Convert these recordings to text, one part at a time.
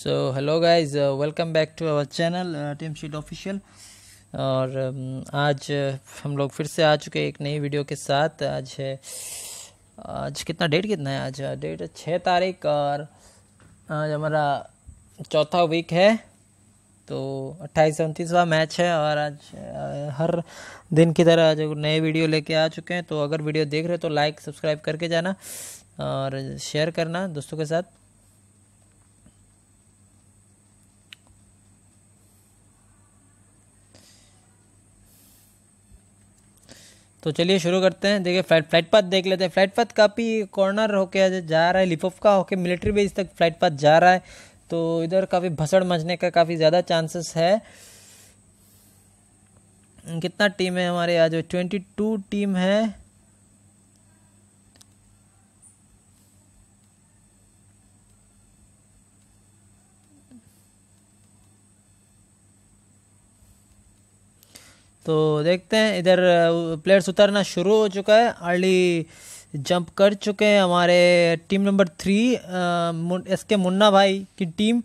so hello guys welcome back to our channel team sheet official और um, आज uh, हम लोग फिर से आ चुके एक नई वीडियो के साथ आज है आज कितना डेट कितना है आज डेट छः तारीख और आज हमारा चौथा वीक है तो अट्ठाईस उनतीसवा मैच है और आज uh, हर दिन की तरह जो नए वीडियो लेके आ चुके हैं तो अगर वीडियो देख रहे हो तो लाइक सब्सक्राइब करके जाना और शेयर करना दोस्तों के साथ तो चलिए शुरू करते हैं देखिए फ्लाइट फ्लाइट पाथ देख लेते हैं फ्लाइट पाथ काफ़ी कॉर्नर होके जा रहा है लिफोफका होके मिलिट्री बेस तक फ्लाइट पाथ जा रहा है तो इधर काफ़ी भसड़ मचने का काफ़ी ज़्यादा चांसेस है कितना टीम है हमारे आज ट्वेंटी टू टीम है तो देखते हैं इधर प्लेयर्स उतरना शुरू हो चुका है अर्ली जंप कर चुके हैं हमारे टीम नंबर थ्री एस के मुन्ना भाई की टीम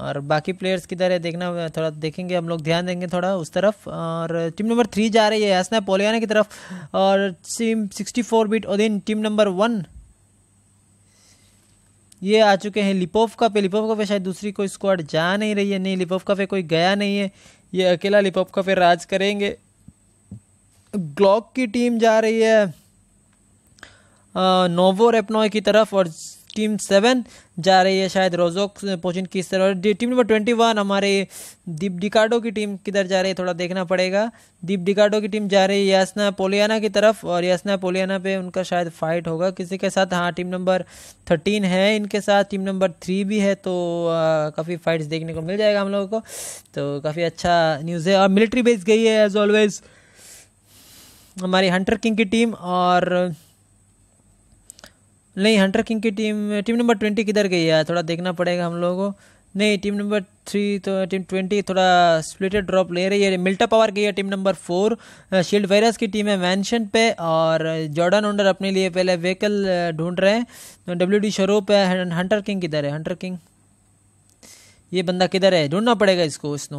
और बाकी प्लेयर्स किधर है देखना थोड़ा देखेंगे हम लोग ध्यान देंगे थोड़ा उस तरफ और टीम नंबर थ्री जा रही है हसना पोलियाना की तरफ और team sixty four beat Odin team number one ये आ चुके हैं लिपोफ का पे लिपोफ का पे शायद दूसरी कोई स्क्वाड जा नहीं रही है नहीं लिपोफ का पे कोई गया नहीं है ये अकेला लिपॉप का फिर राज करेंगे ग्लॉक की टीम जा रही है नोवो रेपनोय की तरफ और टीम सेवन जा रही है शायद रोजोक पोचिन की तरह और टीम नंबर ट्वेंटी वन हमारे दीप डिकाडो की टीम किधर जा रही है थोड़ा देखना पड़ेगा दीप डिकाडो की टीम जा रही है यासना पोलियाना की तरफ और यासना पोलियाना पे उनका शायद फाइट होगा किसी के साथ हाँ टीम नंबर थर्टीन है इनके साथ टीम नंबर थ्री भी है तो काफ़ी फाइट्स देखने को मिल जाएगा हम लोगों को तो काफ़ी अच्छा न्यूज़ है और मिलिट्री बेस गई है एज ऑलवेज हमारी हंटर किंग की टीम और नहीं हंटर किंग की टीम टीम नंबर ट्वेंटी किधर गई है थोड़ा देखना पड़ेगा हम लोगों को नहीं टीम नंबर थ्री तो टीम ट्वेंटी थोड़ा स्प्लिटेड ड्रॉप ले रही है मिल्टा पावर गई है team number four shield virus की टीम है मैंशन पे और जॉर्डन ओंडर अपने लिए पहले व्हीकल ढूंढ रहे हैं डब्ल्यू डी शरोप है हंटर किंग किधर है हंटर किंग ये बंदा किधर है ढूंढना पड़ेगा इसको स्नो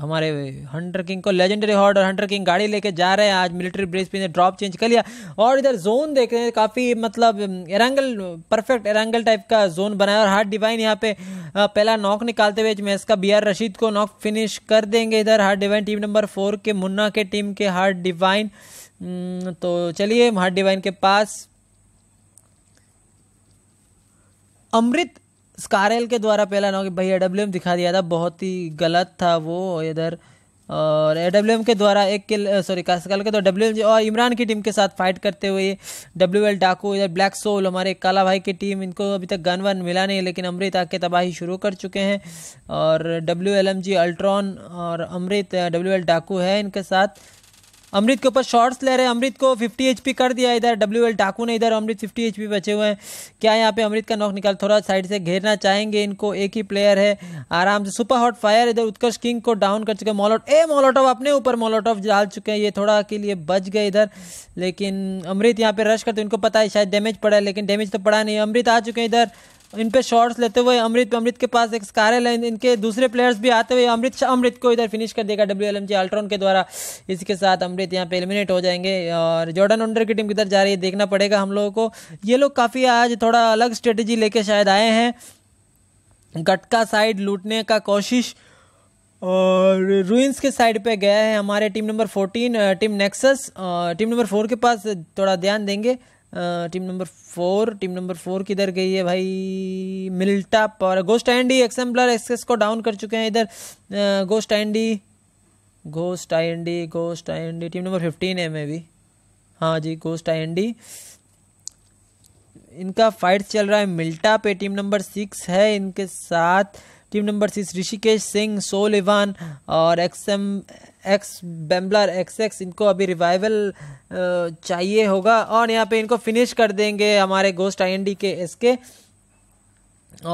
हमारे हंटर किंग को लेजेंडरी हॉर्ड और हंटर किंग गाड़ी लेके जा रहे हैं आज मिलिट्री ब्रिज पे ड्रॉप चेंज कर लिया और इधर जोन देख रहे हैं काफ़ी मतलब एरांगल परफेक्ट एरांगल टाइप का जोन बनाया और हार्ट डिवाइन यहाँ पे पहला नॉक निकालते हुए मैच का बी रशीद को नॉक फिनिश कर देंगे इधर heart divine team number four के मुन्ना के टीम के हार्ट डिवाइन तो चलिए हार्ट डिवाइन के पास अमृत स्कारेल के द्वारा पहला नौ कि भाई एडब्ल्यू दिखा दिया था बहुत ही गलत था वो इधर और एडब्ल्यू के द्वारा एक किल सॉरी कास्कल के तो डब्ल्यू एम और इमरान की टीम के साथ फाइट करते हुए डब्ल्यू एल डाकू इधर ब्लैक सोल हमारे काला भाई की टीम इनको अभी तक गन वन मिला नहीं लेकिन अमृत आके तबाही शुरू कर चुके हैं और W L M G Ultron और अमृत डब्ल्यू एल डाकू है इनके साथ अमृत के ऊपर शॉर्ट्स ले रहे हैं अमृत को 50 एचपी कर दिया इधर डब्ल्यू एल टाकू ने इधर अमृत 50 एचपी बचे हुए हैं क्या यहाँ पे अमृत का नॉक निकाल थोड़ा साइड से घेरना चाहेंगे इनको एक ही प्लेयर है आराम से सुपर हॉट फायर इधर उत्कर्ष किंग को डाउन कर चुके हैं मोलोट ए मोलोटॉव अपने ऊपर मोलोटॉव डाल चुके हैं ये थोड़ा के लिए बच गए इधर लेकिन अमृत यहाँ पे रश करते इनको पता है शायद डैमेज पड़ा है लेकिन डैमेज तो पड़ा नहीं अमृत आ चुके हैं इधर इन पे शॉट्स लेते हुए अमृत अमृत के पास एक स्कारल है इनके दूसरे प्लेयर्स भी आते हुए अमृत अमृत को इधर फिनिश कर देगा W L M G Ultron के द्वारा इसके साथ अमृत यहाँ पे एलिमिनेट हो जाएंगे और जॉर्डन अंडर की टीम किधर जा रही है देखना पड़ेगा हम लोगों को ये लोग काफ़ी आज थोड़ा अलग स्ट्रेटेजी लेके शायद आए हैं गटका साइड लूटने का कोशिश और रूइंस के साइड पे गया है हमारे team number fourteen team nexus team number four के पास थोड़ा ध्यान देंगे team number four team number four किधर गई है भाई मिल्टा पर गोस्ट एंडी एक्सम्पलर एक्सेस को डाउन कर चुके हैं इधर ghost Andy ghost I N D ghost I N D team number fifteen है मे भी हाँ जी गोस्ट आई एन डी इनका फाइट चल रहा है मिल्टा पे टीम नंबर सिक्स है इनके साथ team number six Rishikesh Singh soul Ivan और एक्सएम एक्स बेम्बलर एक्स एक्स इनको अभी रिवाइवल चाहिए होगा और यहाँ पे इनको फिनिश कर देंगे हमारे गोस्ट आई के एस के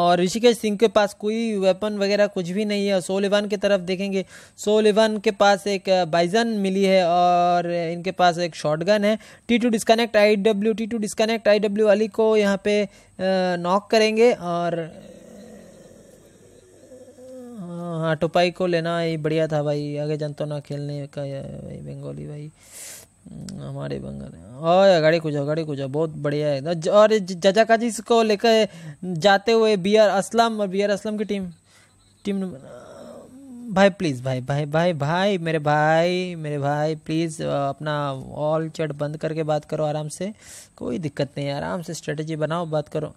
और ऋषिकेश सिंह के पास कोई वेपन वगैरह कुछ भी नहीं है इवन की तरफ देखेंगे इवन के पास एक बाइजन मिली है और इनके पास एक शॉटगन है T two disconnect I W T two disconnect I W Ali को यहाँ पे नॉक करेंगे और हाँ, हाँ टोपाई को लेना ये बढ़िया था भाई आगे जनता तो ना खेलने का भाई बंगाली भाई हम्म, हमारे बंगाल और गाड़ी कुछ गाड़ी कुछ बहुत बढ़िया है और जजाका जी को लेकर जाते हुए बी आर असलम और बी आर असलम की टीम टीम भाई प्लीज़ भाई भाई भाई भाई मेरे भाई मेरे भाई प्लीज़ अपना ऑल चैट बंद करके बात करो आराम से कोई दिक्कत नहीं आराम से स्ट्रेटजी बनाओ बात करो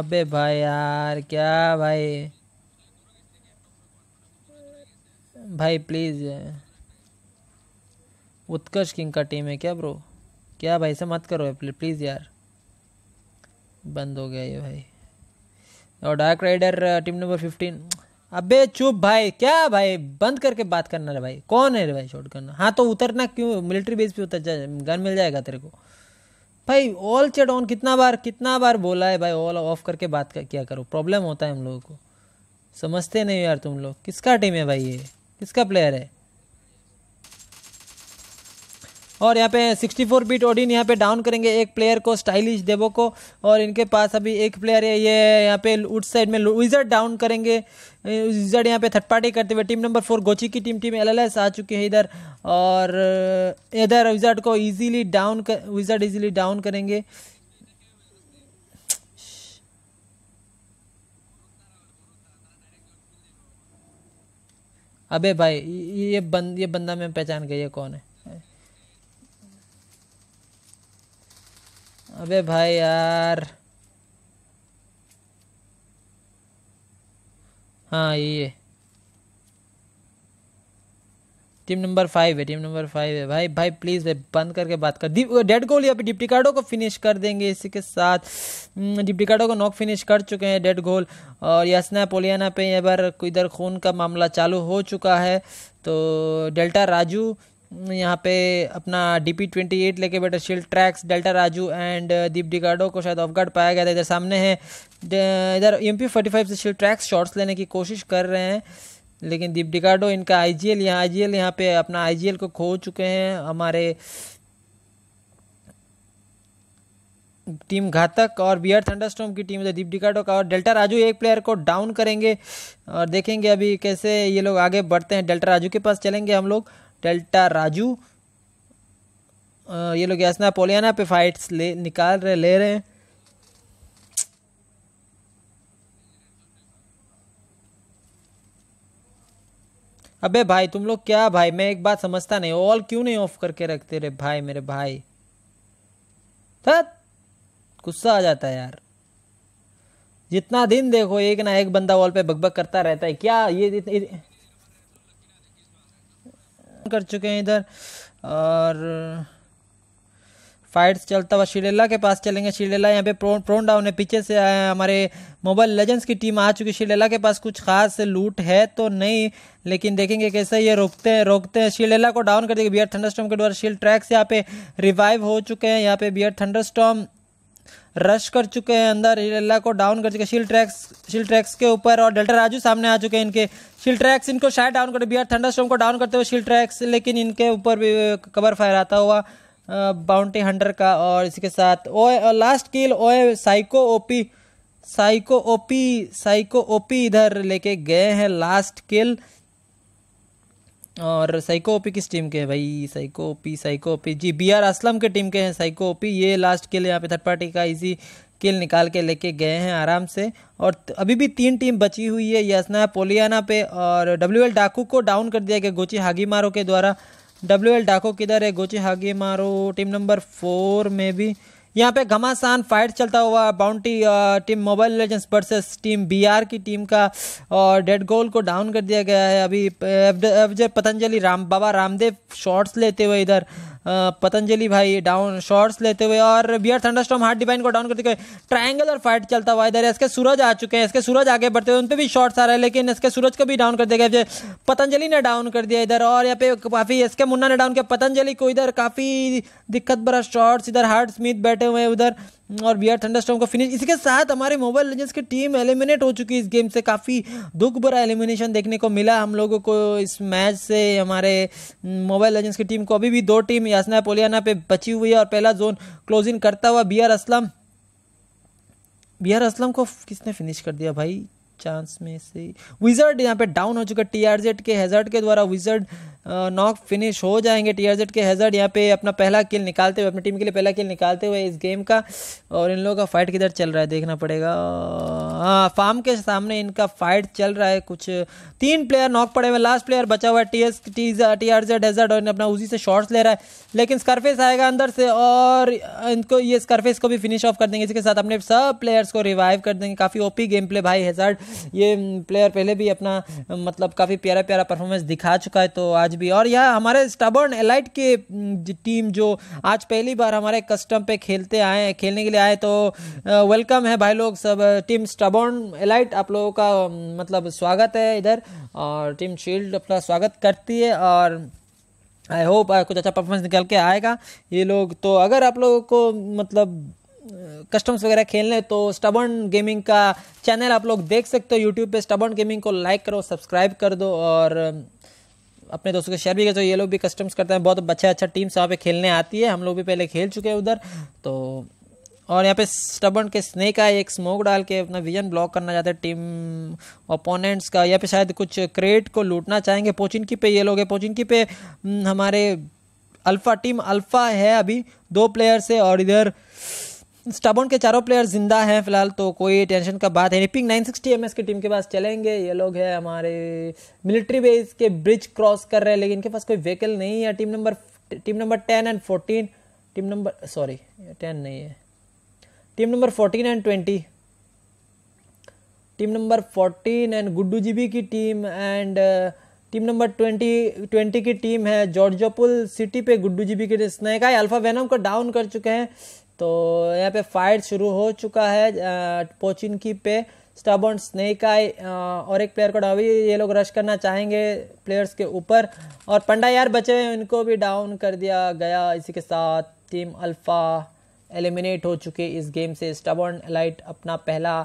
अबे भाई यार क्या भाई भाई प्लीज़ उत्कर्ष किंग का टीम है क्या ब्रो क्या भाई से मत करो प्लीज़ यार बंद हो गया ये भाई और dark rider team number fifteen अबे चुप भाई क्या भाई बंद करके बात करना रे भाई कौन है रे भाई शॉट करना हाँ तो उतरना क्यों मिलिट्री बेस पे उतर जा गन मिल जाएगा तेरे को भाई ऑल चेट ऑन कितना बार कितना बार बोला है भाई ऑल ऑफ करके बात कर, क्या करो प्रॉब्लम होता है हम लोगों को समझते नहीं यार तुम लोग किसका टीम है भाई ये किसका प्लेयर है और यहाँ पे 64 बीट ओडिन यहाँ पे डाउन करेंगे एक प्लेयर को स्टाइलिश देवो को और इनके पास अभी एक प्लेयर है ये यहाँ पे उड साइड में विजर्ड डाउन करेंगे विजर्ड यहाँ पे थर्ड पार्टी करते हुए टीम नंबर फोर गोची की टीम टीम एलएलएस आ चुकी है इधर और इधर विजर्ड को इजीली डाउन कर विजर्ड इजीली डाउन करेंगे अबे भाई ये बंद ये बंदा मैं पहचान गई है कौन है अबे भाई यार हाँ ये टीम नंबर फाइव है टीम नंबर फाइव है भाई भाई प्लीज़ भाई बंद करके बात कर डेड गोल यहाँ पे कार्डो को फिनिश कर देंगे इसी के साथ डिप्टी हम्म, कार्डो को नॉक फिनिश कर चुके हैं डेड गोल और यासना पोलियाना पे यहाँ पर इधर खून का मामला चालू हो चुका है तो डेल्टा राजू हम्म, यहाँ पे अपना डी पी ट्वेंटी एट लेके बैठे shield tracks delta Raju and Deep डिगाडो को शायद ऑफ गार्ड पाया गया था इधर सामने है इधर एम पी फोर्टी फाइव से शील्ड ट्रैक्स शॉट्स लेने की कोशिश कर रहे हैं लेकिन दीप डिकार्डो इनका आई जी एल यहाँ आई जी एल यहाँ पे अपना आई जी एल को खो चुके हैं हमारे टीम घातक और बियर थंडरस्टॉम की टीम तो दीप डिकार्डो का और डेल्टा राजू एक प्लेयर को डाउन करेंगे और देखेंगे अभी कैसे ये लोग आगे बढ़ते हैं डेल्टा राजू के पास चलेंगे हम लोग डेल्टा राजू ये लोग यासना पोलियाना पे फाइट्स ले निकाल रहे ले रहे हैं अबे भाई तुम लोग क्या भाई मैं एक बात समझता नहीं ऑल क्यों नहीं ऑफ करके रखते रे भाई मेरे भाई गुस्सा आ जाता है यार जितना दिन देखो एक ना एक बंदा वॉल पे बकबक करता रहता है क्या ये कर चुके हैं इधर और फाइट्स चलता हुआ शिडेला के पास चलेंगे शिडेला यहाँ पे प्रोन प्रोन डाउन है पीछे से हमारे मोबाइल लेजेंड्स की टीम आ चुकी है शिडेला के पास कुछ खास लूट है तो नहीं लेकिन देखेंगे कैसे ये रोकते हैं रोकते हैं शिडेला को डाउन कर देंगे बियर थंडरस्टॉम के द्वारा शील ट्रैक्स यहाँ पे रिवाइव हो चुके हैं यहाँ पे बियर थंडरस्टॉम रश कर चुके हैं अंदर हिलेला को डाउन कर चुके हैं शील ट्रैक्स शील ट्रैक्स के ऊपर और डेल्टा राजू सामने आ चुके हैं इनके शील ट्रैक्स इनको शायद डाउन कर बी आर थंडरस्टॉम को डाउन करते हुए शील ट्रैक्स लेकिन इनके ऊपर भी कवर फायर आता हुआ बाउंटी हंडर का और इसके साथ oh last kill oh psycho OP psycho OP psycho OP इधर लेके गए हैं लास्ट किल और साइको ओपी किस टीम के हैं भाई psycho OP psycho OP G B R Aslam के टीम के हैं साइको ओपी ये लास्ट किल यहाँ पे थर्ड पार्टी का इजी किल निकाल के लेके गए हैं आराम से और अभी भी तीन टीम बची हुई है यसना पोलियाना पे और डब्ल्यू एल डाकू को डाउन कर दिया गया गोची हागी मारो के द्वारा डब्ल्यू एल डाको किधर है गोची हागी मारो टीम नंबर फोर में भी यहाँ पे घमासान फाइट चलता हुआ bounty team mobile legends versus team BR की टीम का और डेड गोल को डाउन कर दिया गया है अभी एफ पतंजलि राम बाबा रामदेव शॉट्स लेते हुए इधर पतंजलि भाई डाउन शॉर्ट्स लेते हुए और बियर थंडरस्टॉम हार्ट डिवाइन को डाउन करते हुए ट्रायंगल और फाइट चलता हुआ इधर इसके सूरज आ चुके हैं इसके सूरज आगे बढ़ते हुए उन पर भी शॉर्ट्स आ रहे हैं लेकिन इसके सूरज को भी डाउन कर दिया गया पतंजलि ने डाउन कर दिया इधर और यहाँ पे काफ़ी एस मुन्ना ने डाउन किया पतंजलि को इधर काफ़ी दिक्कत भरा शॉर्ट्स इधर हार्ट स्मिथ बैठे हुए हैं उधर और वी आर थंडरस्टॉर्म का फिनिश इसके साथ हमारे मोबाइल लेजेंड्स की टीम एलिमिनेट हो चुकी है इस गेम से काफ़ी दुख भरा एलिमिनेशन देखने को मिला हम लोगों को इस मैच से हमारे मोबाइल हम्म, लेजेंड्स की टीम को अभी भी दो टीम यासना पोलियाना पे बची हुई है और पहला जोन क्लोज इन करता हुआ B R Aslam B R Aslam को किसने फिनिश कर दिया भाई चांस में से विजर्ड यहाँ पे डाउन हो चुका टीआरजेड के हेजर्ड के द्वारा विजर्ड नॉक फिनिश हो जाएंगे टीआरजेड के हेजर्ड यहाँ पे अपना पहला किल निकालते हुए अपनी टीम के लिए पहला किल निकालते हुए इस गेम का और इन लोगों का फाइट किधर चल रहा है देखना पड़ेगा हाँ फार्म के सामने इनका फाइट चल रहा है कुछ तीन प्लेयर नॉक पड़े हुए लास्ट प्लेयर बचा हुआ है T S T T R Z hazard और अपना उसी से शॉर्ट्स ले रहा है लेकिन स्कर्फेस आएगा अंदर से और इनको ये स्कर्फेस को भी फिनिश ऑफ कर देंगे इसके साथ अपने सब प्लेयर्स को रिवाइव कर देंगे काफ़ी ओपी गेम प्ले भाई हेजर्ड ये प्लेयर हम्म, पहले भी अपना हम्म, मतलब काफ़ी प्यारा प्यारा परफॉर्मेंस दिखा चुका है तो आज भी और यह हमारे स्टबर्न एलाइट के टीम हम्म, जो आज पहली बार हमारे कस्टम पे खेलते आए खेलने के लिए आए तो वेलकम है भाई लोग सब टीम स्टबर्न एलाइट आप लोगों का मतलब स्वागत है इधर और टीम शील्ड अपना स्वागत करती है और आई होप कुछ अच्छा परफॉर्मेंस निकल के आएगा ये लोग तो अगर आप लोगों को मतलब कस्टम्स वगैरह खेलने तो स्टबर्न गेमिंग का चैनल आप लोग देख सकते हो यूट्यूब पे स्टबर्न गेमिंग को लाइक करो सब्सक्राइब कर दो और अपने दोस्तों के शेयर भी करते हो ये लोग भी कस्टम्स करते हैं बहुत अच्छा अच्छा टीम्स वहाँ पे खेलने आती है हम लोग भी पहले खेल चुके हैं उधर तो और यहाँ पे स्टबन के स्नेक आए एक स्मोक डाल के अपना विजन ब्लॉक करना चाहते हैं टीम ओपोनेंट्स का या पे शायद कुछ क्रेट को लूटना चाहेंगे पोचिनकी पे ये लोग है पोचिनकी पे हमारे अल्फ़ा टीम अल्फ़ा है अभी दो प्लेयर्स है और इधर स्टाबोन के चारों प्लेयर जिंदा हैं फिलहाल तो कोई टेंशन का बात है नहीं पिंग 960 एमएस की टीम के पास चलेंगे ये लोग हैं हमारे मिलिट्री बेस के ब्रिज क्रॉस कर रहे हैं लेकिन इनके पास कोई व्हीकल नहीं है team number team number ten and fourteen team number sorry ten नहीं है team number fourteen and twenty team number fourteen and Guddu GB की team and team number twenty twenty की टीम है जॉर्जोपुल सिटी पे Guddu GB के snack alpha venom को down कर चुके हैं तो यहाँ पे फाइट शुरू हो चुका है पोचिन की पे स्टबॉन स्नेक आई और एक प्लेयर को डाउन ये लोग रश करना चाहेंगे प्लेयर्स के ऊपर और पंडा यार बचे हुए उनको भी डाउन कर दिया गया इसी के साथ टीम अल्फ़ा एलिमिनेट हो चुके इस गेम से स्टबॉन लाइट अपना पहला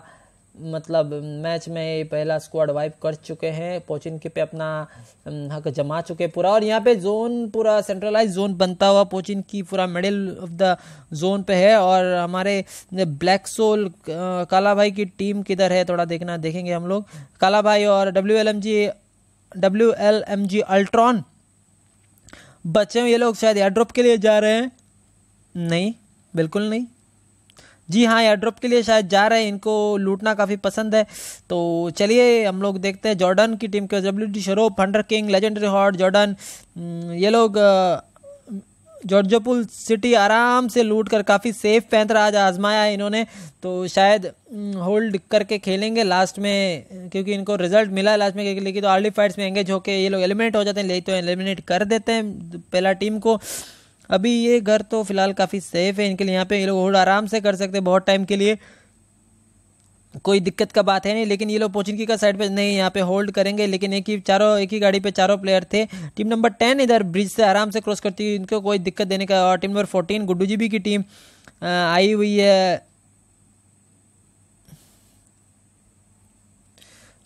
मतलब मैच में पहला स्क्वाड वाइप कर चुके हैं पोचिन के पे अपना हक जमा चुके हैं पूरा और यहाँ पे जोन पूरा सेंट्रलाइज जोन बनता हुआ पोचिन की पूरा मिडिल ऑफ द जोन पे है और हमारे ब्लैक सोल काला भाई की टीम किधर है थोड़ा देखना देखेंगे हम लोग काला भाई और W L M G W L M G Ultron बच्चे ये लोग शायद एयर ड्रॉप के लिए जा रहे हैं नहीं बिल्कुल नहीं जी हाँ एयर ड्रॉप के लिए शायद जा रहे हैं इनको लूटना काफ़ी पसंद है तो चलिए हम लोग देखते हैं जॉर्डन की टीम के डब्ल्यू डी शरोप हंडर किंग लेजेंडरी हॉट जॉर्डन ये लोग जॉर्जोपुल सिटी आराम से लूट कर काफ़ी सेफ पैंथर आज आजमाया इन्होंने तो शायद होल्ड हम्म, करके खेलेंगे लास्ट में क्योंकि इनको रिजल्ट मिला लास्ट में लेकिन तो आर्ली फाइट्स में एंगेज होकर ये लोग एलिमिनेट हो जाते हैं ले तो एलिमिनेट कर देते हैं पहला टीम को अभी ये घर तो फिलहाल काफ़ी सेफ है इनके लिए यहाँ पे ये लोग होल्ड आराम से कर सकते हैं बहुत टाइम के लिए कोई दिक्कत का बात है नहीं लेकिन ये लोग पोचिनकी का साइड पे नहीं यहाँ पे होल्ड करेंगे लेकिन एक ही चारों एक ही गाड़ी पे चारों प्लेयर थे टीम नंबर टेन इधर ब्रिज से आराम से क्रॉस करती हुई इनको कोई दिक्कत देने का और team number fourteen Guddu ji की टीम आई हुई है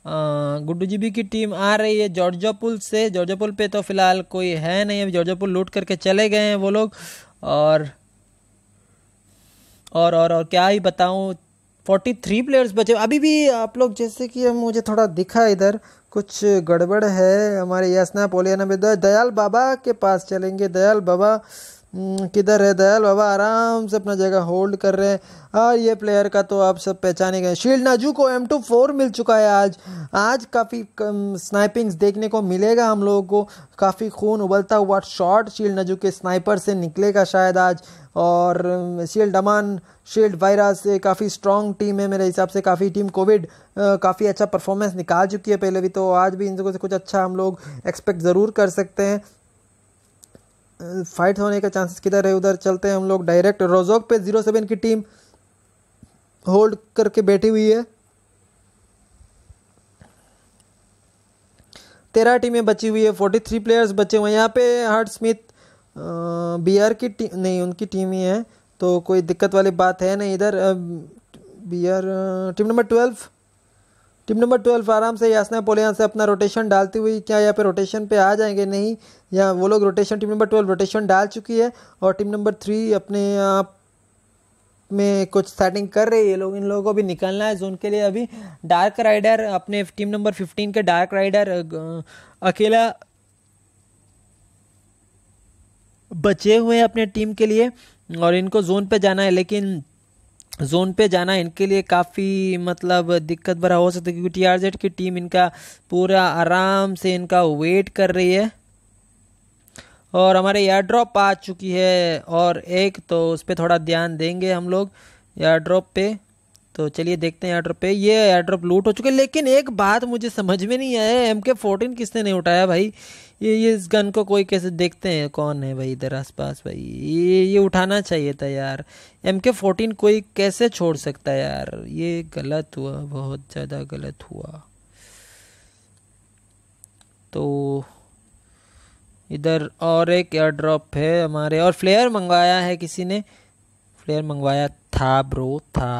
गुड्डू जी की टीम आ रही है जॉर्जापुल से जॉर्जापुल पे तो फिलहाल कोई है नहीं अभी जॉर्जापुल लूट करके चले गए हैं वो लोग और और और, और क्या ही बताऊं फोर्टी थ्री प्लेयर्स बचे अभी भी आप लोग जैसे कि मुझे थोड़ा दिखा इधर कुछ गड़बड़ है हमारे यासना पोलियाना में दयाल बाबा के पास चलेंगे दयाल बाबा हम्म, किधर है दयाल बाबा आराम से अपना जगह होल्ड कर रहे हैं और ये प्लेयर का तो आप सब पहचाने गए शील्ड नाजू को एम टू फोर मिल चुका है आज आज काफ़ी स्नाइपिंग्स देखने को मिलेगा हम लोगों को काफ़ी खून उबलता हुआ शॉट शील्ड नाजू के स्नाइपर से निकलेगा शायद आज और शील्ड अमान शील्ड वायरस काफ़ी स्ट्रॉन्ग टीम है मेरे हिसाब से काफ़ी टीम कोविड काफ़ी अच्छा परफॉर्मेंस निकाल चुकी है पहले भी तो आज भी इन से कुछ अच्छा हम लोग एक्सपेक्ट ज़रूर कर सकते हैं फाइट होने का चांसेस किधर है उधर चलते हैं हम लोग डायरेक्ट रोजोक पे जीरो सेवन की टीम होल्ड करके बैठी हुई है तेरह टीमें बची हुई है फोर्टी थ्री प्लेयर्स बचे हुए हैं यहाँ पे हार्ट स्मिथ बी आर की टीम नहीं उनकी टीम ही है तो कोई दिक्कत वाली बात है नहीं इधर B R team number twelve tip number twelve आराम से यासना पोले यहाँ से अपना रोटेशन डालती हुई क्या यहाँ पे रोटेशन पे आ जाएंगे नहीं या वो लोग rotation team number twelve rotation डाल चुकी है और टीम नंबर थ्री अपने आप में कुछ सेटिंग कर रही है लोग इन लोगों को भी निकलना है जोन के लिए अभी डार्क राइडर अपने टीम नंबर फिफ्टीन के डार्क राइडर अकेला बचे हुए हैं अपने टीम के लिए और इनको जोन पे जाना है लेकिन जोन पे जाना इनके लिए काफ़ी मतलब दिक्कत भरा हो सकता है क्योंकि टीआरजेड की टीम इनका पूरा आराम से इनका वेट कर रही है और हमारे एयर ड्रॉप आ चुकी है और एक तो उस पर थोड़ा ध्यान देंगे हम लोग एयर ड्रॉप पे तो चलिए देखते हैं एयर ड्रॉप पे ये एयर ड्रॉप लूट हो चुके लेकिन एक बात मुझे समझ में नहीं आया एम के फोर्टीन किसने नहीं उठाया भाई ये ये इस गन को कोई कैसे देखते हैं कौन है भाई इधर आसपास भाई ये ये उठाना चाहिए था यार एम के फोर्टीन कोई कैसे छोड़ सकता है यार ये गलत हुआ बहुत ज़्यादा गलत हुआ तो इधर और एक एयर ड्रॉप है हमारे और फ्लेयर मंगवाया है किसी ने फ्लेयर मंगवाया था ब्रो था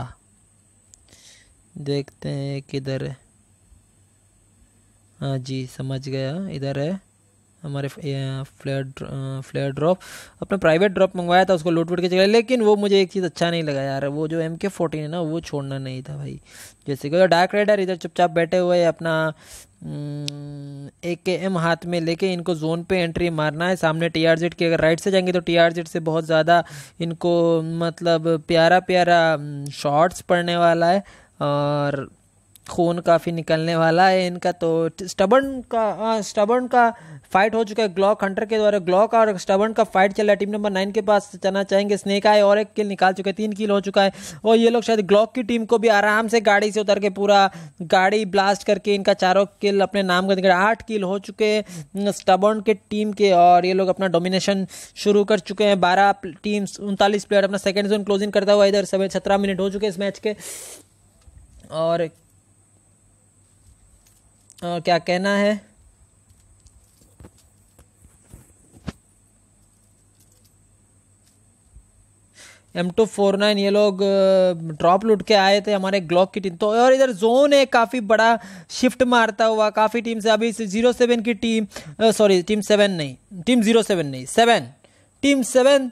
देखते हैं किधर है हाँ जी समझ गया इधर है हमारे फ्लेयर फ्लेयर ड्रॉप अपना प्राइवेट ड्रॉप मंगवाया था उसको लूट वूट के चला लेकिन वो मुझे एक चीज़ अच्छा नहीं लगा यार वो जो एम के फोर्टीन है ना वो छोड़ना नहीं था भाई जैसे कि डार्क राइडर इधर चुपचाप बैठे हुए अपना ए के एम हाथ में लेके इनको जोन पे एंट्री मारना है सामने टी आर जेड की अगर राइट से जाएंगे तो टी आर जेड से बहुत ज़्यादा इनको मतलब प्यारा प्यारा शॉट्स पड़ने वाला है और खून काफ़ी निकलने वाला है इनका तो स्टबन का आ, हाँ, का फाइट हो चुका है ग्लॉक हंटर के द्वारा ग्लॉक और स्टबन का फाइट चल रहा है टीम नंबर नाइन के पास जाना चाहेंगे स्नेक आए और एक किल निकाल चुके हैं तीन किल हो चुका है और ये लोग शायद ग्लॉक की टीम को भी आराम से गाड़ी से उतर के पूरा गाड़ी ब्लास्ट करके इनका चारों किल अपने नाम कर आठ किल हो चुके हैं स्टबन के टीम के और ये लोग अपना डोमिनेशन शुरू कर चुके हैं बारह टीम्स उनतालीस प्लेयर अपना सेकेंड जोन क्लोजिंग करता हुआ इधर सभी सत्रह मिनट हो चुके हैं इस मैच के और क्या कहना है एम टू फोर नाइन ये लोग ड्रॉप लूट के आए थे हमारे ग्लॉक की टीम तो और इधर जोन है काफ़ी बड़ा शिफ्ट मारता हुआ काफ़ी टीम से अभी जीरो सेवन की टीम सॉरी टीम सेवन नहीं टीम जीरो सेवन नहीं seven team seven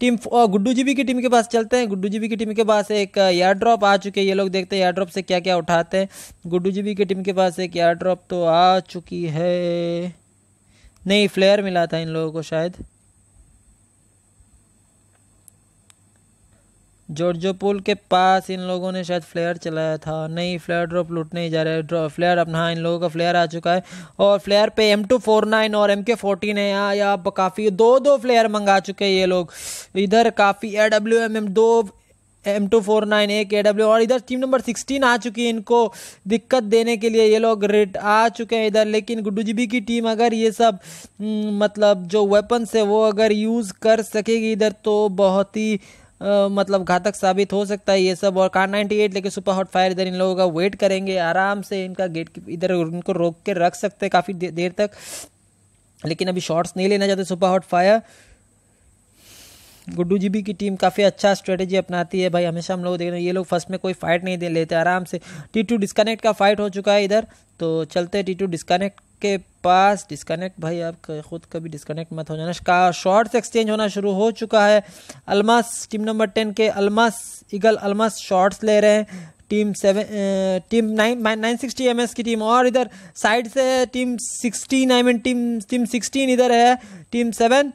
team Guddu GB की टीम के पास चलते हैं गुड्डू जीबी की टीम के पास एक एयर ड्रॉप आ चुके हैं ये लोग देखते हैं एयर ड्रॉप से क्या क्या उठाते हैं गुड्डू जीबी की टीम के पास एक एयर ड्रॉप तो आ चुकी है नहीं फ्लेयर मिला था इन लोगों को शायद जॉर्जो पुल के पास इन लोगों ने शायद फ्लेयर चलाया था नहीं फ्लेयर ड्रॉप लूटने ही जा रहा है फ्लेयर अपना हाँ इन लोगों का फ्लेयर आ चुका है और फ्लेयर पे एम टू फोर नाइन और एम के फोर्टीन है यहाँ या काफ़ी दो दो फ्लेयर मंगा चुके हैं ये लोग इधर काफ़ी ए डब्ल्यू एम एम दो एम टू फोर नाइन एक ए डब्ल्यू और इधर टीम नंबर सिक्सटीन आ चुकी है इनको दिक्कत देने के लिए ये लोग रेट आ चुके हैं इधर लेकिन गुड्डू जीबी की टीम अगर ये सब हम्म, मतलब जो वेपन्स है वो अगर यूज़ कर सकेगी इधर तो बहुत ही आ, मतलब घातक साबित हो सकता है ये सब और कार 98 लेके सुपर हॉट फायर इधर इन लोगों का वेट करेंगे आराम से इनका गेट इधर उनको रोक के रख सकते हैं काफ़ी देर तक लेकिन अभी शॉर्ट्स नहीं लेना चाहते super hot fire Guddu ji की टीम काफ़ी अच्छा स्ट्रेटेजी अपनाती है भाई हमेशा हम लोग देख रहे हैं ये लोग फर्स्ट में कोई फाइट नहीं दे लेते आराम से टी टू डिस्कनेक्ट का फाइट हो चुका है इधर तो चलते हैं टी टू डिस्कनेक्ट आपके पास डिस्कनेक्ट भाई आप ख़ुद कभी डिस्कनेक्ट मत हो जाना का शॉर्ट्स एक्सचेंज होना शुरू हो चुका है अलमास टीम नंबर टेन के अलमास ईगल अलमास शॉर्ट्स ले रहे हैं team seven team nine nine sixty M की टीम और इधर साइड से team sixteen I mean team team sixteen इधर है टीम सेवन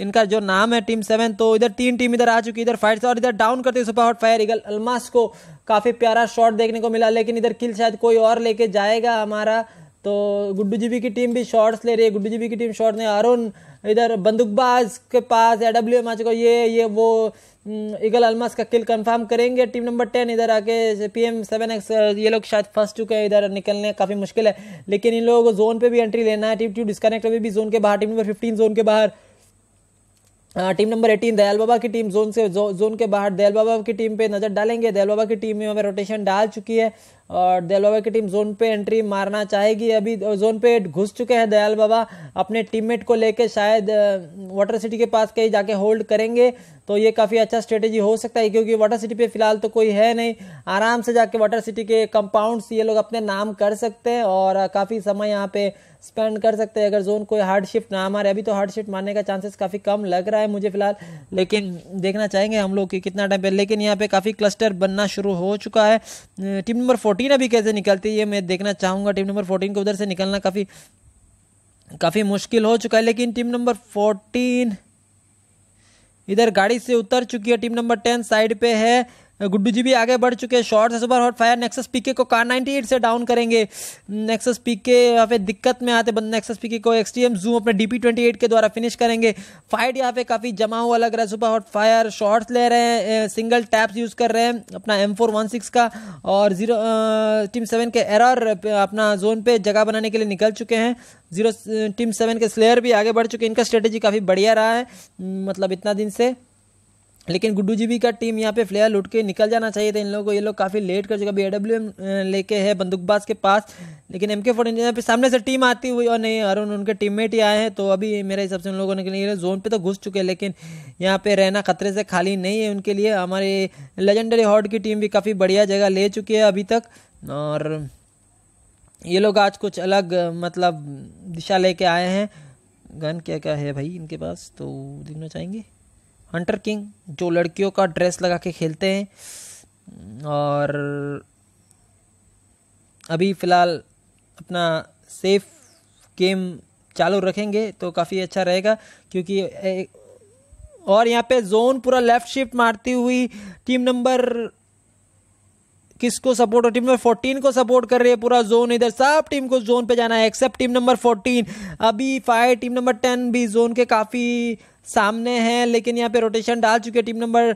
इनका जो नाम है टीम सेवन तो इधर तीन टीम इधर आ चुकी है इधर फाइट से और इधर डाउन करते super hot fire eagle Almas को काफ़ी प्यारा शॉट देखने को मिला लेकिन इधर किल शायद कोई और लेके जाएगा हमारा तो गुड्डू जीबी की टीम भी शॉट्स ले रही है गुड्डू जीबी की टीम शॉट ने अरुण इधर बंदूकबाज के पास डब्ल्यू एम चुका ये ये वो इगल हम्म, अलमास का किल कंफर्म करेंगे टीम नंबर टेन इधर आके पी एम सेवन एक्स ये लोग शायद फंस चुके हैं इधर निकलने काफ़ी मुश्किल है लेकिन इन लोगों को जोन पे भी एंट्री लेना है टीम टू डिस्कनेक्ट अभी भी जोन के बाहर टीम नंबर फिफ्टीन जोन के बाहर team number eighteen Dayal Baba की टीम जोन से जो, जोन के बाहर दयाल बाबा की टीम पे नज़र डालेंगे दयाल बाबा की टीम में हमें रोटेशन डाल चुकी है और दयाल बाबा की टीम जोन पे एंट्री मारना चाहेगी अभी जोन पे घुस चुके हैं दयाल बाबा अपने टीममेट को लेके शायद वाटर सिटी के पास कहीं जाके होल्ड करेंगे तो ये काफ़ी अच्छा स्ट्रेटेजी हो सकता है क्योंकि वाटर सिटी पे फिलहाल तो कोई है नहीं आराम से जाके वाटर सिटी के कंपाउंड्स ये लोग अपने नाम कर सकते हैं और काफ़ी समय यहाँ पे स्पेंड कर सकते हैं अगर जोन कोई हार्ड शिफ्ट ना मारे अभी तो हार्ड शिफ्ट मारने का चांसेस काफ़ी कम लग रहा है मुझे फिलहाल लेकिन देखना चाहेंगे हम लोग कि कितना टाइम पे लेकिन यहाँ पे काफ़ी क्लस्टर बनना शुरू हो चुका है टीम नंबर फोर्टी फोर्टीन अभी कैसे निकलती है ये मैं देखना चाहूँगा टीम नंबर फोर्टीन को उधर से निकलना काफ़ी काफ़ी मुश्किल हो चुका है लेकिन टीम नंबर फोर्टीन इधर गाड़ी से उतर चुकी है टीम नंबर टेन साइड पे है गुड्डू जी भी आगे बढ़ चुके हैं शॉर्ट से super hot fire nexus PK को कार 98 से डाउन करेंगे नेक्सस पीके यहाँ पे दिक्कत में आते नेक्सस पीके को एक्सट्रीम जूम अपने डीपी 28 के द्वारा फिनिश करेंगे फाइट यहाँ पे काफ़ी जमा हुआ लग रहा है सुपर हॉट फायर शॉर्ट्स ले रहे हैं सिंगल टैप्स यूज़ कर रहे हैं अपना एम का और जीरो टीम सेवन के एरर अपना जोन पर जगह बनाने के लिए निकल चुके हैं जीरो टीम सेवन के स्लेयर भी आगे बढ़ चुके हैं इनका स्ट्रेटेजी काफ़ी बढ़िया रहा है मतलब इतना दिन से लेकिन गुड्डू जी का टीम यहाँ पे फ्लेयर लुट के निकल जाना चाहिए था इन लोगों को ये लोग काफ़ी लेट कर चुके अभी एडब्ल्यू लेके है बंदूकबाज के पास लेकिन एम के फोर्टी पे सामने से टीम आती हुई और नहीं अरुण उनके टीममेट ही आए हैं तो अभी मेरे हिसाब से उन लोगों ने लिए जोन पे तो घुस चुके हैं लेकिन यहाँ पे रहना खतरे से खाली नहीं है उनके लिए हमारे लेजेंडरी हॉर्ड की टीम भी काफ़ी बढ़िया जगह ले चुकी है अभी तक और ये लोग आज कुछ अलग मतलब दिशा लेके आए हैं गन क्या क्या है भाई इनके पास तो देखना चाहेंगे हंटर किंग जो लड़कियों का ड्रेस लगा के खेलते हैं और अभी फ़िलहाल अपना सेफ गेम चालू रखेंगे तो काफ़ी अच्छा रहेगा क्योंकि और यहाँ पे जोन पूरा लेफ्ट शिफ्ट मारती हुई टीम नंबर किसको सपोर्ट टीम नंबर फोर्टीन को सपोर्ट कर रही है पूरा जोन इधर सब टीम को जोन पे जाना है एक्सेप्ट टीम नंबर फोर्टीन अभी फाइव टीम नंबर टेन भी जोन के काफ़ी सामने हैं लेकिन यहाँ पे रोटेशन डाल चुके team number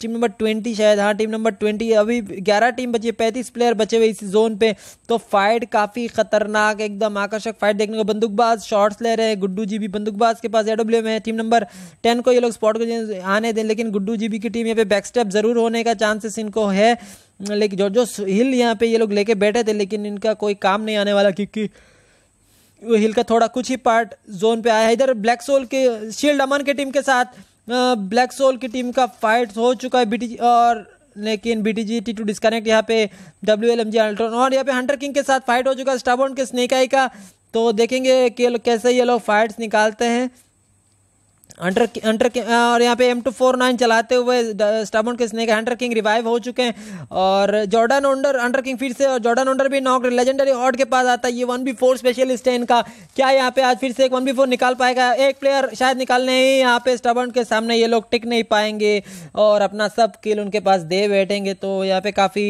team number twenty शायद हाँ टीम नंबर ट्वेंटी अभी ग्यारह टीम बची है पैंतीस प्लेयर बचे हुए इस जोन पे तो फाइट काफ़ी खतरनाक एकदम आकर्षक फाइट देखने को बंदूकबाज शॉट्स ले रहे हैं गुड्डू जी भी बंदूकबाज के पास एडब्ल्यू में है टीम नंबर टेन को ये लोग स्पॉट को आने दें लेकिन गुड्डू जी की टीम यहाँ पे बैक स्टेप जरूर होने का चांसेस इनको है लेकिन जो जो हिल यहाँ पे ये लोग लेके बैठे थे लेकिन इनका कोई काम नहीं आने वाला क्योंकि हिल का थोड़ा कुछ ही पार्ट जोन पे आया है इधर ब्लैक सोल के शील्ड अमन के टीम के साथ ब्लैक सोल की टीम का फाइट हो चुका है बीटी और लेकिन B T G T two disconnect यहाँ पे W L M G Ultron और यहाँ पे हंटर किंग के साथ फाइट हो चुका है स्टाबोन के स्नेक आई का तो देखेंगे कि कैसे ये लोग फाइट्स निकालते हैं अंडर अंडर हाँ, और यहाँ पे एम टू फोर नाइन चलाते हुए स्टाबोन के स्नेक अंडर किंग रिवाइव हो चुके हैं और जॉर्डन ओंडर अंडर किंग फिर से और जॉर्डन ओंडर भी नॉक लेजेंडरी ऑर्ड के पास आता है ये वन बी फोर स्पेशलिस्ट है इनका क्या यहाँ पे आज फिर से एक वन बी फोर निकाल पाएगा एक प्लेयर शायद निकालने ही यहाँ पे स्टाबोन के सामने ये लोग टिक नहीं पाएंगे और अपना सब किल उनके पास दे बैठेंगे तो यहाँ पे काफ़ी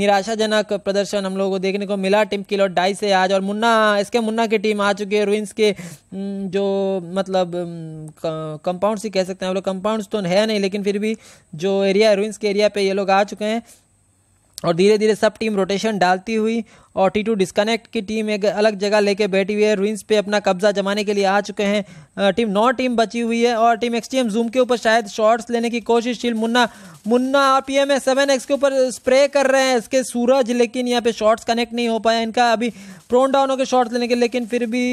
निराशाजनक प्रदर्शन हम लोगों को देखने को मिला टीम किल और डाई से आज और मुन्ना इसके मुन्ना की टीम आ चुकी है रुइंस के हम्म, जो मतलब हम्म, कंपाउंड्स ही कह सकते हैं हम लोग कंपाउंड्स तो है नहीं लेकिन फिर भी जो एरिया रूइंस के एरिया पे ये लोग आ चुके हैं और धीरे धीरे सब टीम रोटेशन डालती हुई और टी टू डिस्कनेक्ट की टीम एक अलग जगह लेके बैठी हुई है रूइंस पे अपना कब्जा जमाने के लिए आ चुके हैं टीम नौ टीम बची हुई है और टीम एक्सटीएम जूम के ऊपर शायद शॉट्स लेने की कोशिश थी मुन्ना मुन्ना और पी एम सेवन एक्स के ऊपर स्प्रे कर रहे हैं इसके सूरज लेकिन यहाँ पे शॉट्स कनेक्ट नहीं हो पाया इनका अभी प्रोन डाउन होकर शॉर्ट्स लेने के लेकिन फिर भी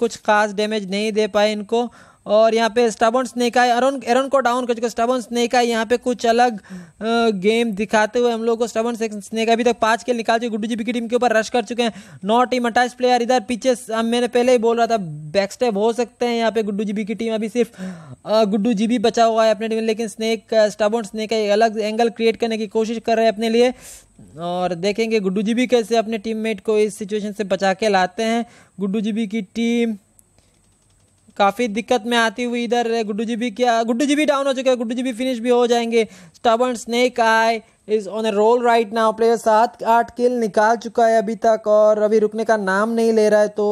कुछ खास डैमेज नहीं दे पाए इनको और यहाँ पे स्टाबन स्नेक आई अरुण एरन को डाउन कर चुके स्टाबन स्नेक आई यहाँ पे कुछ अलग गेम दिखाते हुए हम लोग को स्टाबन स्नेक अभी तक पाँच खेल निकाल चुके गुड्डू जी की टीम के ऊपर रश कर चुके हैं नौ टीम अट्ठाईस प्लेयर इधर पीछे मैंने पहले ही बोल रहा था बैक स्टेप हो सकते हैं यहाँ पे गुड्डू जी की टीम अभी सिर्फ गुड्डू जी बचा हुआ है अपने टीम में लेकिन स्नेक स्टाबन स्नेक एक अलग एंगल क्रिएट करने की कोशिश कर रहे हैं अपने लिए और देखेंगे गुड्डू जी कैसे अपने टीम को इस सिचुएशन से बचा के लाते हैं गुड्डू जी की टीम काफ़ी दिक्कत में आती हुई इधर गुड्डू जी भी क्या गुड्डू जी भी डाउन हो चुके हैं गुड्डू जी भी फिनिश भी हो जाएंगे stubborn snake eye is on a roll right now player सात आठ किल निकाल चुका है अभी तक और अभी रुकने का नाम नहीं ले रहा है तो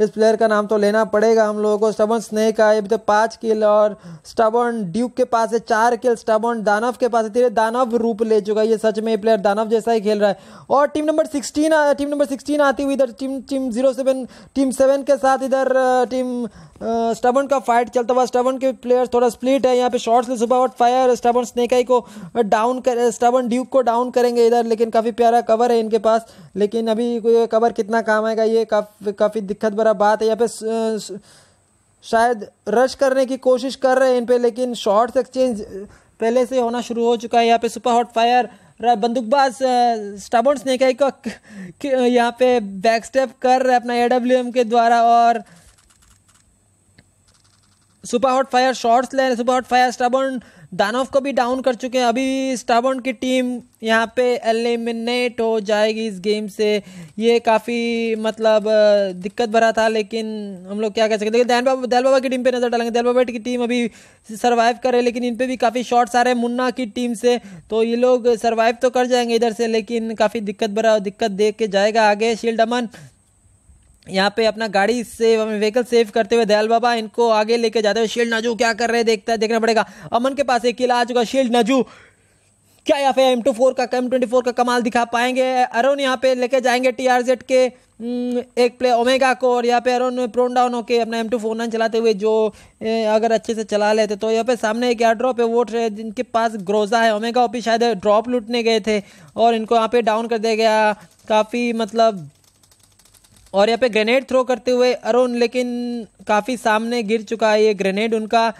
इस प्लेयर का नाम तो लेना पड़ेगा हम लोगों को स्टबन स्नेक का अभी तो पाँच किल और स्टबन ड्यूक के पास है चार किल स्टबन दानव के पास है तेरे दानव रूप ले चुका है ये सच में ये प्लेयर दानव जैसा ही खेल रहा है और team number sixteen team number sixteen आती हुई इधर team team zero seven team seven के साथ इधर टीम स्टबन का फाइट चलता हुआ स्टबन के प्लेयर थोड़ा स्प्लिट है यहाँ पे शॉर्ट्स ले सुबह आउट फायर स्टबन स्नेकाई को डाउन कर स्टबन ड्यूक को डाउन करेंगे इधर लेकिन काफ़ी प्यारा कवर है इनके पास लेकिन अभी कवर कितना काम आएगा ये काफ़ी काफ़ी दिक्कत भरा वगैरह बात है या फिर शायद रश करने की कोशिश कर रहे हैं इन पे लेकिन शॉर्ट्स एक्सचेंज पहले से होना शुरू हो चुका है यहाँ पे सुपर हॉट फायर बंदूकबाज स्टाबोन स्नेकाई का यहाँ पे बैक स्टेप कर रहे है अपना एम के द्वारा और सुपर हॉट फायर शॉर्ट्स ले रहे सुपर हॉट फायर स्टाबोन दानव को भी डाउन कर चुके हैं अभी स्टाबॉन की टीम यहाँ पे एलिमिनेट हो जाएगी इस गेम से ये काफ़ी मतलब दिक्कत भरा था लेकिन हम लोग क्या कह सकते देखिए दैन बाबा दैल बाबा की टीम पे नज़र डालेंगे दैल बाबा की टीम अभी सर्वाइव कर लेकिन इन पर भी काफ़ी शॉट्स आ रहे हैं मुन्ना की टीम से तो ये लोग सर्वाइव तो कर जाएंगे इधर से लेकिन काफ़ी दिक्कत भरा दिक्कत देख के जाएगा आगे शील्ड अमन यहाँ पे अपना गाड़ी सेव व्हीकल सेव करते हुए दयाल बाबा इनको आगे लेके जाते हुए शील्ड नजू क्या कर रहे हैं देखता है देखना पड़ेगा अमन के पास एक किला आ चुका शील्ड नजू क्या यहाँ पे एम टू फोर का एम ट्वेंटी फोर का कमाल दिखा पाएंगे अरुण यहाँ पे लेके जाएंगे टी आर जेड के हम्म, एक प्ले ओमेगा को और यहाँ पे अरुण प्रोन डाउन होके अपना एम टू फोर नाइन चलाते हुए जो अगर अच्छे से चला लेते तो यहाँ पे सामने एक एयर ड्रॉप है वो जिनके पास ग्रोजा है ओमेगा ओपी शायद ड्रॉप लूटने गए थे और इनको यहाँ पे डाउन कर दिया गया काफ़ी मतलब और यहाँ पे ग्रेनेड थ्रो करते हुए अरुण लेकिन काफ़ी सामने गिर चुका है ये ग्रेनेड उनका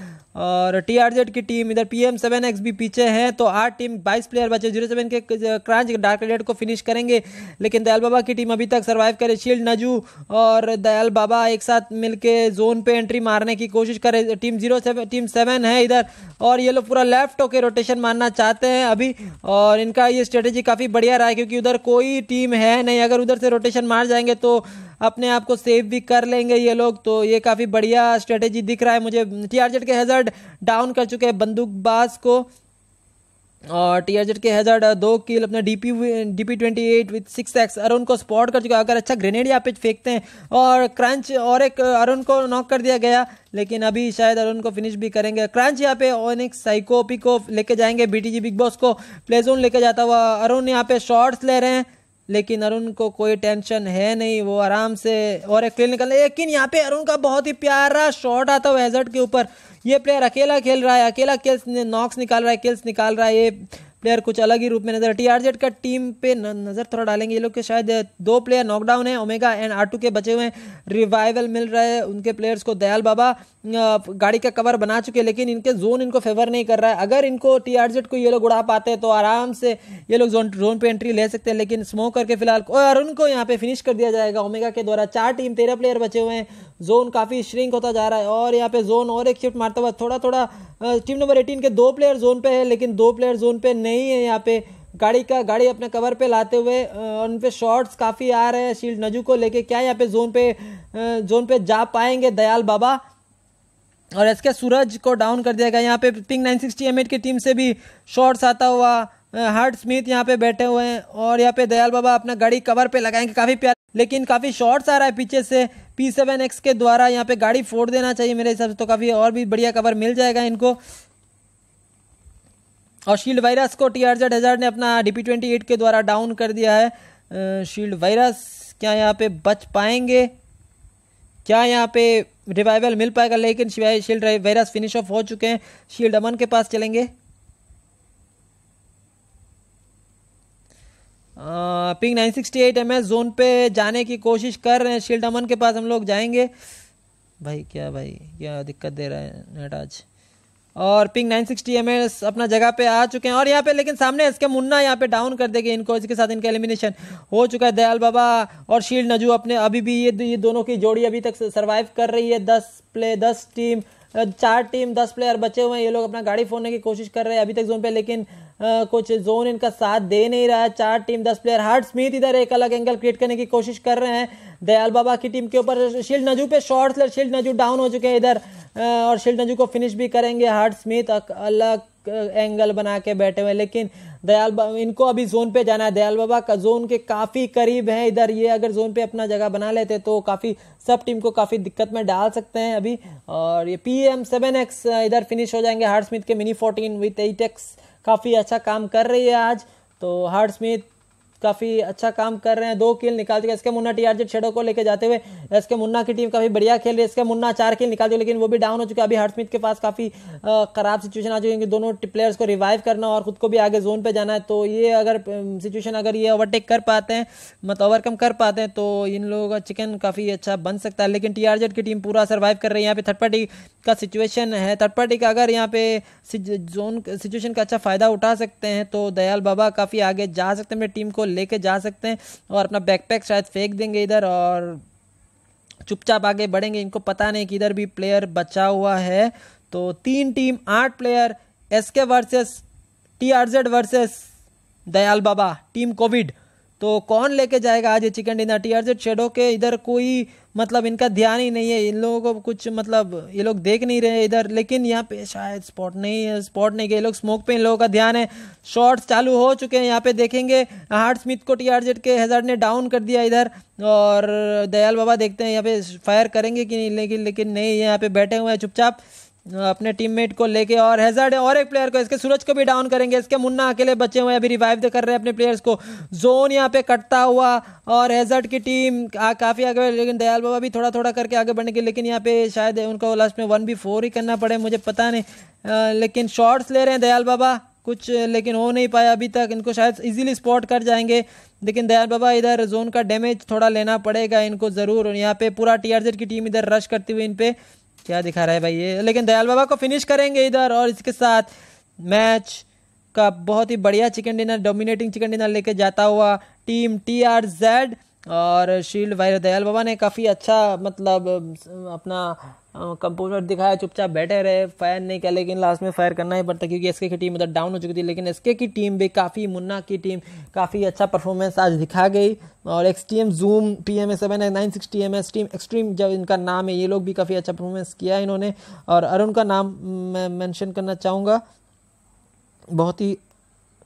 और टी आर जेड की टीम इधर पी एम सेवन एक्स भी पीछे है तो आठ टीम बाईस प्लेयर बचे जीरो सेवन के क्रांच डार्क रेड को फिनिश करेंगे लेकिन दयाल बाबा की टीम अभी तक सर्वाइव करे शील्ड नजू और दयाल बाबा एक साथ मिलके जोन पे एंट्री मारने की कोशिश करे team zero seven team seven है इधर और ये लोग पूरा लेफ्ट होके रोटेशन मारना चाहते हैं अभी और इनका ये स्ट्रेटेजी काफ़ी बढ़िया रहा है क्योंकि उधर कोई टीम है नहीं अगर उधर से रोटेशन मार जाएंगे तो अपने आप को सेव भी कर लेंगे ये लोग तो ये काफ़ी बढ़िया स्ट्रेटेजी दिख रहा है मुझे टी के हेजर्ड डाउन कर चुके हैं बंदूकबाज को और टी आर जेड के हेजर्ड दो किल अपने D P D P twenty eight with six X Arun को स्पॉट कर चुका अगर अच्छा ग्रेनेड यहाँ पे फेंकते हैं और क्रंच और एक अरुण को नॉक कर दिया गया लेकिन अभी शायद अरुण को फिनिश भी करेंगे क्रंच यहाँ पे ओनिक साइकोपी को लेके जाएंगे बीटीजी बिग बॉस को प्लेजोन लेके जाता हुआ अरुण यहाँ पे शॉर्ट्स ले रहे हैं लेकिन अरुण को कोई टेंशन है नहीं वो आराम से और एक क्लिनिकल लेकिन यहाँ पे अरुण का बहुत ही प्यारा शॉट आता है एजर्ट के ऊपर ये प्लेयर अकेला खेल रहा है अकेला किल्स नॉक्स निकाल रहा है किल्स निकाल रहा है ये प्लेयर कुछ अलग ही रूप में नजर टी आर जेड का टीम पे नज़र थोड़ा डालेंगे ये लोग के शायद दो प्लेयर नॉकडाउन है ओमेगा एंड टू के बचे हुए रिवाइवल मिल रहे हैं उनके प्लेयर्स को दयाल बाबा गाड़ी का कवर बना चुके हैं लेकिन इनके जोन इनको फेवर नहीं कर रहा है अगर इनको टी आर जेड को ये लोग उड़ा पाते हैं तो आराम से ये लोग जोन जोन पे एंट्री ले सकते हैं लेकिन स्मोक करके फिलहाल और उनको यहाँ पे फिनिश कर दिया जाएगा ओमेगा के द्वारा चार टीम तेरह प्लेयर बचे हुए हैं जोन काफ़ी श्रिंक होता जा रहा है और यहाँ पे जोन और एक शिफ्ट मारता हुआ थोड़ा थोड़ा टीम नंबर एटीन के दो प्लेयर जोन पे है लेकिन दो प्लेयर जोन पे नहीं है यहाँ पे गाड़ी का गाड़ी अपने कवर पे लाते हुए उन पे शॉट्स काफ़ी आ रहे हैं शील्ड नजू को लेके क्या यहाँ पे जोन पे जोन पे जा पाएंगे दयाल बाबा और एस के सूरज को डाउन कर दिया गया यहाँ पे पिंग 960 एमएट की टीम से भी शॉर्ट्स आता हुआ हार्ट स्मिथ यहाँ पे बैठे हुए हैं और यहाँ पे दयाल बाबा अपना गाड़ी कवर पे लगाएंगे काफ़ी प्यार लेकिन काफ़ी शॉर्ट्स आ रहा है पीछे से पी सेवन एक्स के द्वारा यहाँ पे गाड़ी फोड़ देना चाहिए मेरे हिसाब से तो काफ़ी और भी बढ़िया कवर मिल जाएगा इनको और शील्ड वायरस को टी आर जेड हज़ार ने अपना डीपी ट्वेंटी एट के द्वारा डाउन कर दिया है शील्ड वायरस क्या यहाँ पे बच पाएंगे क्या यहाँ पे रिवाइवल मिल पाएगा लेकिन शिवाय शील्ड वायरस फिनिश ऑफ हो चुके हैं शील्ड अमन के पास चलेंगे पिंग 968 एमएस जोन पे जाने की कोशिश कर रहे हैं शील्ड अमन के पास हम लोग जाएंगे भाई क्या भाई क्या दिक्कत दे रहा है नेट आज और पिंग 960 एमएस अपना जगह पे आ चुके हैं और यहाँ पे लेकिन सामने इसके मुन्ना यहाँ पे डाउन कर देंगे इनको इसके साथ इनका एलिमिनेशन हो चुका है दयाल बाबा और शील्ड नजू अपने अभी भी ये ये दोनों की जोड़ी अभी तक सर्वाइव कर रही है दस प्ले दस टीम चार टीम दस प्लेयर बचे हुए हैं ये लोग अपना गाड़ी फोड़ने की कोशिश कर रहे हैं अभी तक जोन पे लेकिन कुछ जोन इनका साथ दे नहीं रहा है चार टीम दस प्लेयर हार्ट स्मिथ इधर एक अलग एंगल क्रिएट करने की कोशिश कर रहे हैं दयाल बाबा की टीम के ऊपर शील्ड नजू पे शॉर्ट्स शील्ड नजू डाउन हो चुके हैं इधर और शील्ड नजू को फिनिश भी करेंगे हार्ट स्मिथ अलग एंगल बना के बैठे हुए लेकिन दयाल बाबा इनको अभी जोन पे जाना है दयाल बाबा का जोन के काफ़ी करीब हैं इधर ये अगर जोन पे अपना जगह बना लेते तो काफ़ी सब टीम को काफ़ी दिक्कत में डाल सकते हैं अभी और ये पी एम सेवन एक्स इधर फिनिश हो जाएंगे हार्ट स्मिथ के mini fourteen with eight X काफ़ी अच्छा काम कर रही है आज तो हार्ड स्मिथ काफ़ी अच्छा काम कर रहे हैं दो किल निकाल दिया SK Munna T R shadow को लेकर जाते हुए एस के मुन्ना की टीम काफ़ी बढ़िया खेल रही है एसके मुन्ना चार किल निकाल दिए लेकिन वो भी डाउन हो चुका अभी हर्षमित के पास काफ़ी खराब सिचुएशन आ चुकी है दोनों प्लेयर्स को रिवाइव करना और खुद को भी आगे जोन पर जाना है तो ये अगर सिचुएशन अगर ये ओवरटेक कर पाते हैं मतलब ओवरकम कर पाते हैं तो इन लोगों का चिकन काफ़ी अच्छा बन सकता है लेकिन टी की टीम पूरा सर्वाइव कर रही है यहाँ पे थर्ड पार्टी का सिचुएशन है थर्ड पार्टी का अगर यहाँ पे जोन सिचुएशन का अच्छा फ़ायदा उठा सकते हैं तो दयाल बाबा काफ़ी आगे जा सकते हैं टीम को लेके जा सकते हैं और अपना बैकपैक शायद फेंक देंगे इधर और चुपचाप आगे बढ़ेंगे इनको पता नहीं कि इधर भी प्लेयर बचा हुआ है तो तीन टीम आठ player S K versus T R Z versus Dayal Baba team Covid तो कौन लेके जाएगा आज ये chicken dinner T R Z shadow के इधर कोई मतलब इनका ध्यान ही नहीं है इन लोगों को कुछ मतलब ये लोग देख नहीं रहे इधर लेकिन यहाँ पे शायद स्पॉट नहीं है स्पॉट नहीं गए लोग स्मोक पे इन लोगों का ध्यान है शॉट्स चालू हो चुके हैं यहाँ पे देखेंगे हार्ट स्मिथ को जेड के हेजार्ड ने डाउन कर दिया इधर और दयाल बाबा देखते हैं यहाँ पे फायर करेंगे कि नहीं लेकिन लेकिन नहीं यहाँ पे बैठे हुए हैं चुपचाप अपने टीममेट को लेके और हैजर्ड और एक प्लेयर को इसके सूरज को भी डाउन करेंगे इसके मुन्ना अकेले बचे हुए अभी रिवाइव कर रहे हैं अपने प्लेयर्स को जोन यहाँ पे कटता हुआ और हैजर्ड की टीम आ, काफ़ी आगे लेकिन दयाल बाबा भी थोड़ा थोड़ा करके आगे बढ़ने लेकिन यहाँ पे शायद उनको लास्ट में वन भी फोर ही करना पड़े मुझे पता नहीं आ, लेकिन शॉर्ट्स ले रहे हैं दयाल बाबा कुछ लेकिन हो नहीं पाया अभी तक इनको शायद इजीली स्पॉट कर जाएंगे लेकिन दयाल बाबा इधर जोन का डैमेज थोड़ा लेना पड़ेगा इनको ज़रूर यहाँ पे पूरा टीआरजेड की टीम इधर रश करती हुई इन पर क्या दिखा रहा है भाई ये लेकिन दयाल बाबा को फिनिश करेंगे इधर और इसके साथ मैच का बहुत ही बढ़िया chicken dinner dominating chicken dinner लेके जाता हुआ टीम टी आर जेड और शील्ड भाई दयाल बाबा ने काफ़ी अच्छा मतलब अपना कंपोजर दिखाया चुपचाप बैठे रहे फायर नहीं किया लेकिन लास्ट में फायर करना ही पड़ता क्योंकि एसके की टीम उधर डाउन हो चुकी थी लेकिन एसके की टीम भी काफ़ी मुन्ना की टीम काफ़ी अच्छा परफॉर्मेंस आज दिखा गई और X T M zoom P M S seven nine six T M S team extreme जब इनका नाम है ये लोग भी काफ़ी अच्छा परफॉर्मेंस किया इन्होंने और अरुण का नाम मैं मैंशन करना चाहूँगा बहुत ही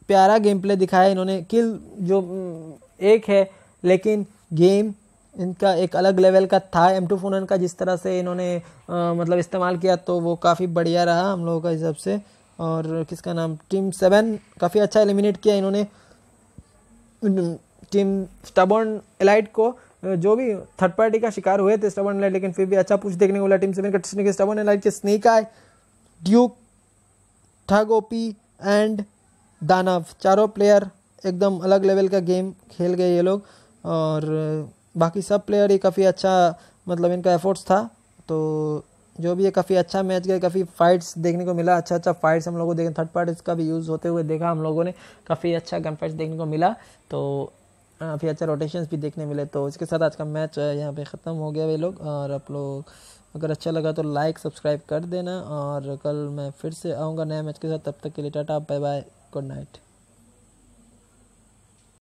प्यारा गेम प्ले दिखाया इन्होंने किल जो एक है लेकिन गेम इनका एक अलग लेवल का था एम टू फोन का जिस तरह से इन्होंने आ, मतलब इस्तेमाल किया तो वो काफ़ी बढ़िया रहा हम लोगों का हिसाब से और किसका नाम टीम सेवन काफ़ी अच्छा एलिमिनेट किया इन्होंने टीम स्टबॉर्न एलाइट को जो भी थर्ड पार्टी का शिकार हुए थे स्टबॉर्न एलाइट लेकिन फिर भी अच्छा पूछ देखने को मिला टीम सेवन का स्टबॉर्न एलाइट के स्नेक आए ड्यूक ठगोपी एंड दानव चारों प्लेयर एकदम अलग लेवल का गेम खेल गए ये लोग और बाकी सब प्लेयर ही काफ़ी अच्छा मतलब इनका एफर्ट्स था तो जो भी ये काफ़ी अच्छा मैच गया काफ़ी फाइट्स देखने को मिला अच्छा अच्छा फाइट्स हम लोगों को देखें थर्ड पार्टीज का भी यूज़ होते हुए देखा हम लोगों ने काफ़ी अच्छा गन फाइट्स देखने को मिला तो हाँ, काफ़ी अच्छा रोटेशन भी देखने मिले तो इसके साथ आज का मैच यहाँ पे ख़त्म हो गया वे लोग और आप लोग अगर अच्छा लगा तो लाइक सब्सक्राइब कर देना और कल मैं फिर से आऊँगा नए मैच के साथ तब तक के लिए tata bye bye good night